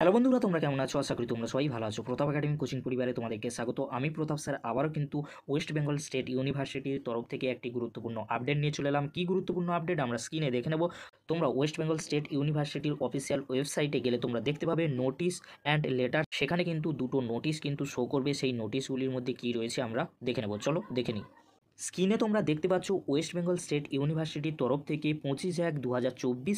hello বন্ধুরা তোমরা কেমন আছো আশা করি তোমরা সবাই ভালো আছো প্রতাপ একাডেমি কোচিং পরিবারে তোমাদেরকে স্বাগত আমি প্রতাপ স্যার আবারও কিন্তু ওয়েস্ট বেঙ্গল স্টেট ইউনিভার্সিটির তরফ থেকে একটি গুরুত্বপূর্ণ আপডেট নিয়ে চলে এলাম কী গুরুত্বপূর্ণ আপডেট আমরা স্ক্রিনে দেখে নেব তোমরা ওয়েস্ট বেঙ্গল স্টেট ইউনিভার্সিটির অফিসিয়াল ওয়েবসাইটে গেলে তোমরা দেখতে পাবে নোটিশ অ্যান্ড লেটার সেখানে কিন্তু দুটো নোটিশ কিন্তু শো করবে সেই নোটিশগুলির মধ্যে কি রয়েছে আমরা দেখে নেব চলো দেখে নিই স্কিনে তোমরা দেখতে পাচ্ছ ওয়েস্ট বেঙ্গল স্টেট ইউনিভার্সিটির তরফ থেকে পঁচিশ এক দু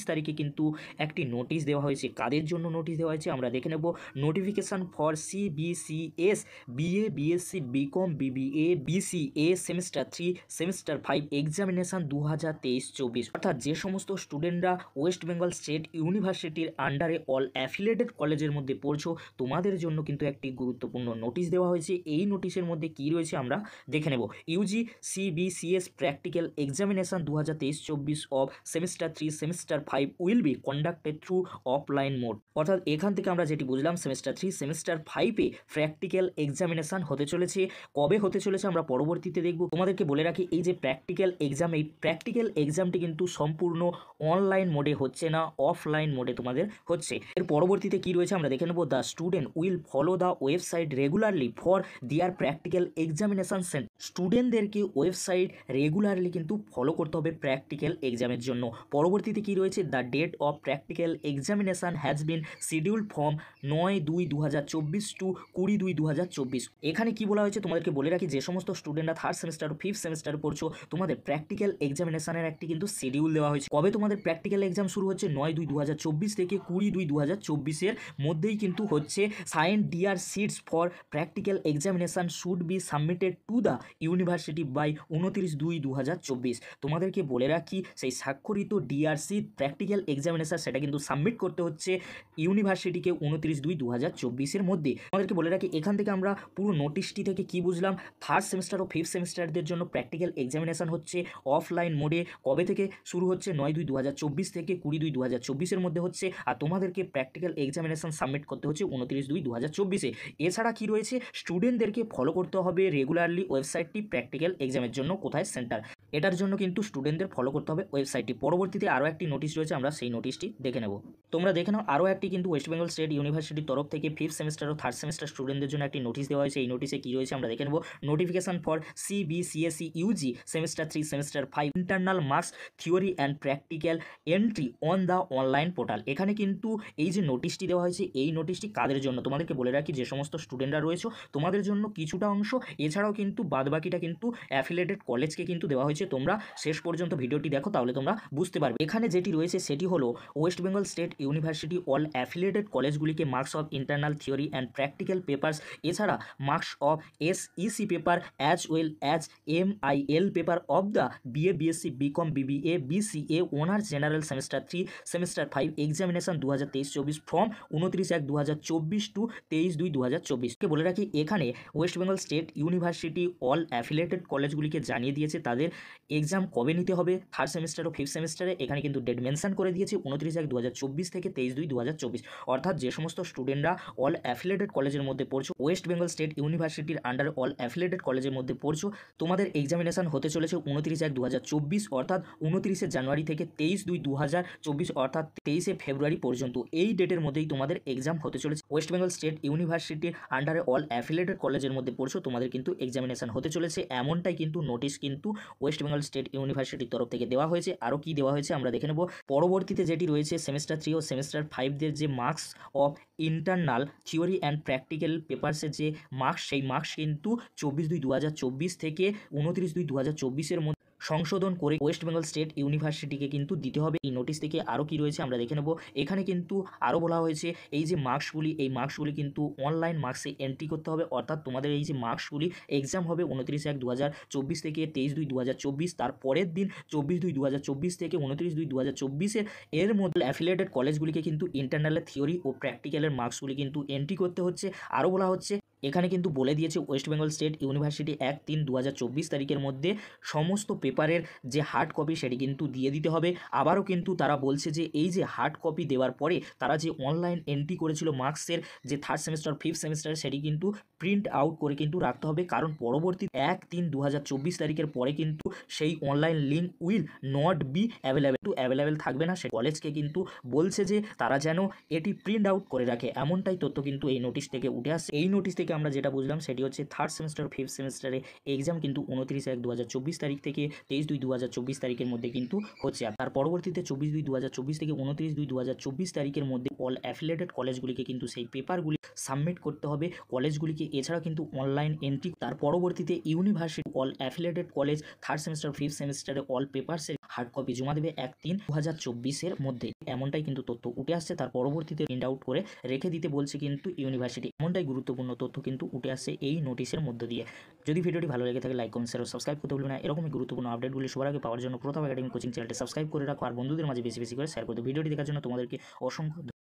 তারিখে কিন্তু একটি নোটিশ দেওয়া হয়েছে কাদের জন্য নোটিশ দেওয়া হয়েছে আমরা দেখে নেব notification for CBCS BA BSc BCom BBA BCA semester three semester five examination দু হাজার তেইশ চব্বিশ অর্থাৎ যে সমস্ত স্টুডেন্টরা ওয়েস্ট বেঙ্গল স্টেট ইউনিভার্সিটির আন্ডারে অল অ্যাফিলেটেড কলেজের মধ্যে পড়ছো তোমাদের জন্য কিন্তু একটি গুরুত্বপূর্ণ নোটিশ দেওয়া হয়েছে এই নোটিশের মধ্যে কি রয়েছে আমরা দেখে নেব ইউজি সিবিসিএস প্র্যাকটিক্যাল এক্সামিনেশান দু হাজার তেইশ চব্বিশ of semester three semester five will be conducted through offline mode অর্থাৎ এখান থেকে আমরা যেটি বুঝলাম সেমিস্টার থ্রি সেমিস্টার ফাইভে প্র্যাকটিক্যাল এক্সামিনেশান হতে চলেছে কবে হতে চলেছে আমরা পরবর্তীতে দেখব তোমাদেরকে বলে রাখি এই যে প্র্যাকটিক্যাল এক্সাম এই প্র্যাকটিক্যাল এক্সামটি কিন্তু সম্পূর্ণ অনলাইন মোডে হচ্ছে না অফলাইন মোডে তোমাদের হচ্ছে এর পরবর্তীতে কি রয়েছে আমরা দেখে নেব the student will follow the website regularly for their practical examination centre স্টুডেন্টদেরকে ওয়েবসাইট রেগুলারলি কিন্তু ফলো করতে হবে প্র্যাকটিক্যাল এক্সামের জন্য পরবর্তীতে কি রয়েছে the date of practical examination has been schedule from নয় দুই দু টু কুড়ি দুই দু এখানে কি বলা হয়েছে তোমাদেরকে বলে রাখি যে সমস্ত স্টুডেন্টরা থার্ড সেমিস্টার ফিফথ সেমিস্টার পড়ছো তোমাদের প্র্যাকটিক্যাল এক্সামিনেশানের একটি কিন্তু শিডিউল দেওয়া হয়েছে কবে তোমাদের প্র্যাকটিক্যাল এক্সাম শুরু হচ্ছে নয় দুই দু থেকে কুড়ি দুই দু এর মধ্যেই কিন্তু হচ্ছে science dear seats for practical examination should be submitted to the university by হয় উনত্রিশ দুই দু তোমাদেরকে বলে রাখি সেই স্বাক্ষরিত ডিআরসি প্র্যাকটিক্যাল এক্সামিনেশন সেটা কিন্তু সাবমিট করতে হচ্ছে ইউনিভার্সিটিকে উনত্রিশ দুই দু হাজার চব্বিশের মধ্যে আমাদেরকে বলে রাখি এখান থেকে আমরা পুরো নোটিশটি থেকে কি বুঝলাম থার্ড সেমিস্টার ও ফিফথ সেমিস্টারদের জন্য প্র্যাকটিক্যাল এক্সামিনেশন হচ্ছে অফলাইন মোডে কবে থেকে শুরু হচ্ছে নয় দুই দু থেকে কুড়ি দুই দু চব্বিশের মধ্যে হচ্ছে আর তোমাদেরকে প্র্যাকটিক্যাল এক্সামিনেশন সাবমিট করতে হচ্ছে উনত্রিশ দুই দু হাজার চব্বিশে এছাড়া কী রয়েছে স্টুডেন্টদেরকে ফলো করতে হবে রেগুলারলি ওয়েবসাইটটি প্র্যাকটিক্যাল এক্সাম এক্সামের জন্য কোথায় সেন্টার এটার জন্য কিন্তু স্টুডেন্টদের ফলো করতে হবে ওয়েবসাইটটি পরবর্তীতে আরও একটি নোটিশ রয়েছে আমরা সেই নোটিশটি দেখে নেব তোমরা দেখে নাও আরও একটি কিন্তু ওয়েস্ট বেঙ্গল স্টেট ইউনিভার্সিটির তরফ থেকে ফিফথ সেমিস্টার ও থার্ড সেমিস্টার স্টুডেন্টদের জন্য একটি নোটিশ দেওয়া হয়েছে এই নোটিশে কী রয়েছে আমরা দেখে নেব notification for CBCSC UG semester three semester five internal marks theory and practical entry on the online portal এখানে কিন্তু এই যে নোটিশটি দেওয়া হয়েছে এই নোটিশটি কাদের জন্য তোমাদেরকে বলে রাখি যে সমস্ত স্টুডেন্টরা রয়েছে তোমাদের জন্য কিছুটা অংশ এছাড়াও কিন্তু বাদবাকিটা কিন্তু অ্যাফিলেটেড কলেজকে কিন্তু দেওয়া হয়েছে তোমরা শেষ পর্যন্ত ভিডিওটি দেখো তাহলে তোমরা বুঝতে পারবে এখানে যেটি রয়েছে সেটি হলো West Bengal state university all affiliated কলেজগুলিকে marks of internal theory and practical papers এছাড়া marks of S EC paper as well as M I L paper of the BA BSc BCom BBA BCA honours general semester three semester five examination দু হাজার তেইশ চব্বিশ form উনত্রিশ এক দু হাজার চব্বিশ টু তেইশ দুই দু হাজার চব্বিশকে বলে রাখি এখানে West Bengal state university all affiliated college কলেজগুলিকে জানিয়ে দিয়েছে তাদের এক্সাম কবে নিতে হবে থার্ড সেমিস্টার ও ফিফথ সেমিস্টারে এখানে কিন্তু ডেট মেনশান করে দিয়েছে উনত্রিশ এক দু থেকে তেইশ দুই দু অর্থাৎ যে সমস্ত স্টুডেন্টরা অল অ্যাফিলেটেড কলেজের মধ্যে পড়ছো ওয়েস্ট বেঙ্গল স্টেট ইউনিভার্সিটির আন্ডার অল অ্যাফিলেটেড কলেজের মধ্যে পড়ছো তোমাদের এক্সামিনেশান হতে চলেছে উনত্রিশ এক দু অর্থাৎ উনত্রিশে জানুয়ারি থেকে তেইশ দুই দু অর্থাৎ তেইশে ফেব্রুয়ারি পর্যন্ত এই ডেটের মধ্যেই তোমাদের এক্সাম হতে চলেছে ওয়েস্ট বেঙ্গল স্টেট ইউনিভার্সিটির আন্ডারে অল অ্যাফিলেটেড কলেজের মধ্যে পড়ছো তোমাদের কিন্তু এক্সামিনেশান হতে চলেছে এমনটাই কিন্তু নোটিশ কিন্তু ওয়েস্ট বেঙ্গল স্টেট ইউনিভার্সিটির তরফ থেকে দেওয়া হয়েছে আরও কি দেওয়া হয়েছে আমরা দেখে নেব পরবর্তীতে যেটি রয়েছে সেমিস্টার থ্রি ও সেমিস্টার ফাইভদের যে marks of internal theory and practical পেপার্সের যে মার্কস সেই মার্কস কিন্তু চব্বিশ দুই দু থেকে উনত্রিশ দুই দু হাজার চব্বিশের মধ্যে সংশোধন করে ওয়েস্ট বেঙ্গল স্টেট ইউনিভার্সিটিকে কিন্তু দিতে হবে এই নোটিশ থেকে আরও কি রয়েছে আমরা দেখে নেব এখানে কিন্তু আরও বলা হয়েছে এই যে মার্কসগুলি এই মার্কসগুলি কিন্তু অনলাইন মার্কসে এন্ট্রি করতে হবে অর্থাৎ তোমাদের এই যে মার্কসগুলি এক্সাম হবে উনত্রিশ এক দু থেকে তেইশ দুই দু তার পরের দিন চব্বিশ দুই দু থেকে উনত্রিশ দুই দু এর মধ্যে অ্যাফিলিয়েটেড কলেজগুলিকে কিন্তু ইন্টারনালের থিওরি ও প্র্যাকটিক্যালের মার্কসগুলি কিন্তু এন্ট্রি করতে হচ্ছে আরও বলা হচ্ছে এখানে কিন্তু বলে দিয়েছে ওয়েস্ট বেঙ্গল স্টেট ইউনিভার্সিটি এক তিন দু তারিখের মধ্যে সমস্ত পেপারের যে হার্ড কপি সেটি কিন্তু দিয়ে দিতে হবে আবারও কিন্তু তারা বলছে যে এই যে হার্ড কপি দেওয়ার পরে তারা যে অনলাইন এন্ট্রি করেছিল মার্কসের যে থার্ড সেমিস্টার ফিফথ সেমিস্টার সেটি কিন্তু প্রিন্ট আউট করে কিন্তু রাখতে হবে কারণ পরবর্তী এক তিন দু তারিখের পরে কিন্তু সেই online link will not be available to available থাকবে না সে কলেজকে কিন্তু বলছে যে তারা যেন এটি প্রিন্ট আউট করে রাখে এমনটাই তথ্য কিন্তু এই নোটিশ থেকে উঠে আসে এই নোটিশ থেকে আমরা যেটা বুঝলাম সেটি হচ্ছে থার্ড সেমিস্টার ফিফথ সেমিস্টারে এক্সাম কিন্তু উনত্রিশ এক দু তারিখ থেকে তেইশ দুই দু তারিখের মধ্যে কিন্তু হচ্ছে তার পরবর্তীতে চব্বিশ দুই দু থেকে উনত্রিশ দুই দু তারিখের মধ্যে অল অ্যাফিলেটেড কলেজগুলিকে কিন্তু সেই পেপারগুলি সাবমিট করতে হবে কলেজগুলিকে এছাড়া কিন্তু অনলাইন এন্ট্রি তার পরবর্তীতে university all affiliated college third semester fifth সেমিস্টারে অল পেপার্সের হার্ড কপি জমা দেবে এক তিন দু হাজার চব্বিশের মধ্যে এমনটাই কিন্তু তথ্য উঠে আসছে তার পরবর্তীতে প্রিন্ট আউট করে রেখে দিতে বলছে কিন্তু ইউনিভার্সিটি এমনটাই গুরুত্বপূর্ণ তথ্য কিন্তু উঠে আসছে এই নোটিশের মধ্য দিয়ে যদি ভিডিওটি ভালো লেগে থাকে লাইক কমেন্ট শেয়ার সাবস্ক্রাইব করতে ভুলবেন না এরকমই গুরুত্বপূর্ণ আপডেটগুলি সবার আগে পাওয়ার জন্য প্রথম একাডেমি কোচিং চ্যানেলটি সাবস্ক্রাইব করে রাখো আর বন্ধুদের মাঝে বেশি বেশি করে শেয়ার করতে ভিডিওটি দেখার জন্য তোমাদেরকে অসংখ্য